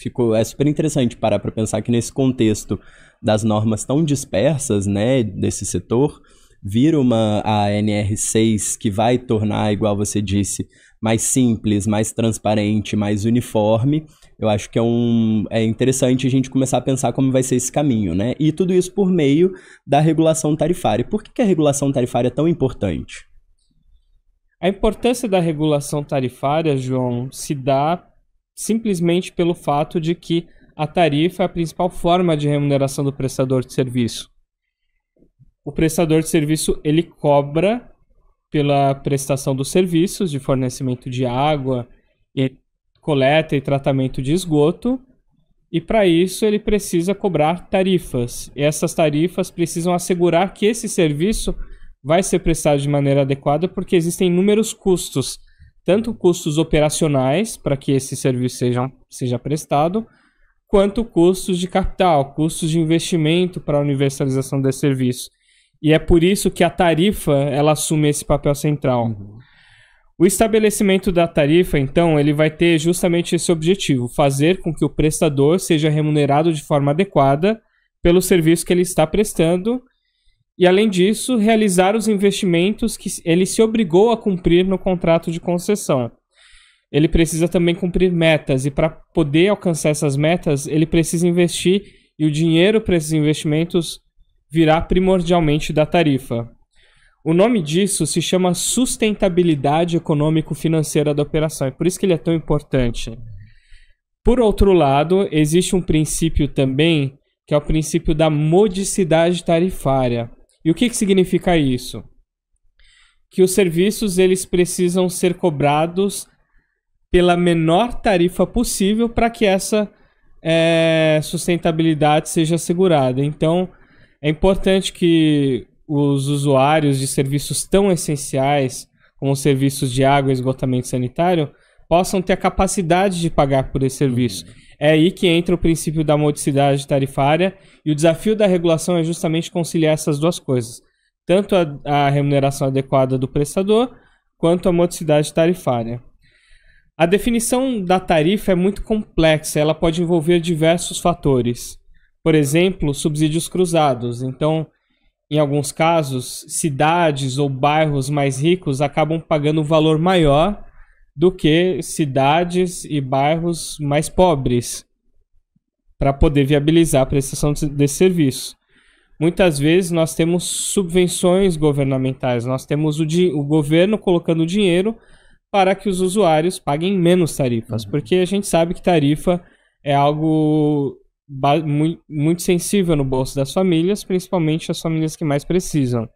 ficou é super interessante parar para pensar que nesse contexto das normas tão dispersas, né, desse setor, vir uma a NR6 que vai tornar, igual você disse, mais simples, mais transparente, mais uniforme. Eu acho que é um é interessante a gente começar a pensar como vai ser esse caminho, né? E tudo isso por meio da regulação tarifária. Por que, que a regulação tarifária é tão importante? A importância da regulação tarifária, João, se dá simplesmente pelo fato de que a tarifa é a principal forma de remuneração do prestador de serviço. O prestador de serviço ele cobra pela prestação dos serviços de fornecimento de água, e coleta e tratamento de esgoto, e para isso ele precisa cobrar tarifas. E essas tarifas precisam assegurar que esse serviço vai ser prestado de maneira adequada, porque existem inúmeros custos tanto custos operacionais para que esse serviço seja, seja prestado, quanto custos de capital, custos de investimento para a universalização desse serviço. E é por isso que a tarifa ela assume esse papel central. Uhum. O estabelecimento da tarifa, então, ele vai ter justamente esse objetivo: fazer com que o prestador seja remunerado de forma adequada pelo serviço que ele está prestando e, além disso, realizar os investimentos que ele se obrigou a cumprir no contrato de concessão. Ele precisa também cumprir metas, e para poder alcançar essas metas, ele precisa investir, e o dinheiro para esses investimentos virá primordialmente da tarifa. O nome disso se chama sustentabilidade econômico-financeira da operação, é por isso que ele é tão importante. Por outro lado, existe um princípio também, que é o princípio da modicidade tarifária. E o que, que significa isso? Que os serviços eles precisam ser cobrados pela menor tarifa possível para que essa é, sustentabilidade seja assegurada. Então, é importante que os usuários de serviços tão essenciais como os serviços de água e esgotamento sanitário possam ter a capacidade de pagar por esse serviço. Uhum. É aí que entra o princípio da modicidade tarifária e o desafio da regulação é justamente conciliar essas duas coisas, tanto a, a remuneração adequada do prestador quanto a modicidade tarifária. A definição da tarifa é muito complexa, ela pode envolver diversos fatores. Por exemplo, subsídios cruzados. Então, em alguns casos, cidades ou bairros mais ricos acabam pagando um valor maior do que cidades e bairros mais pobres para poder viabilizar a prestação desse serviço. Muitas vezes nós temos subvenções governamentais, nós temos o, o governo colocando dinheiro para que os usuários paguem menos tarifas, uhum. porque a gente sabe que tarifa é algo muito sensível no bolso das famílias, principalmente as famílias que mais precisam.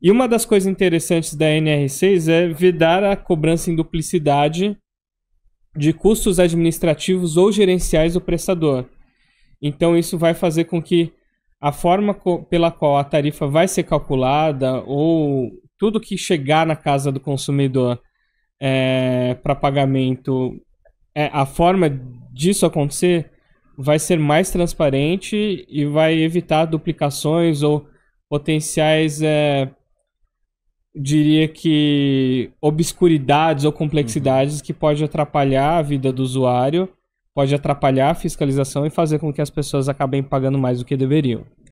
E uma das coisas interessantes da NR6 é vedar a cobrança em duplicidade de custos administrativos ou gerenciais do prestador. Então, isso vai fazer com que a forma pela qual a tarifa vai ser calculada ou tudo que chegar na casa do consumidor é, para pagamento, é, a forma disso acontecer vai ser mais transparente e vai evitar duplicações ou potenciais é, diria que obscuridades ou complexidades uhum. que pode atrapalhar a vida do usuário, pode atrapalhar a fiscalização e fazer com que as pessoas acabem pagando mais do que deveriam.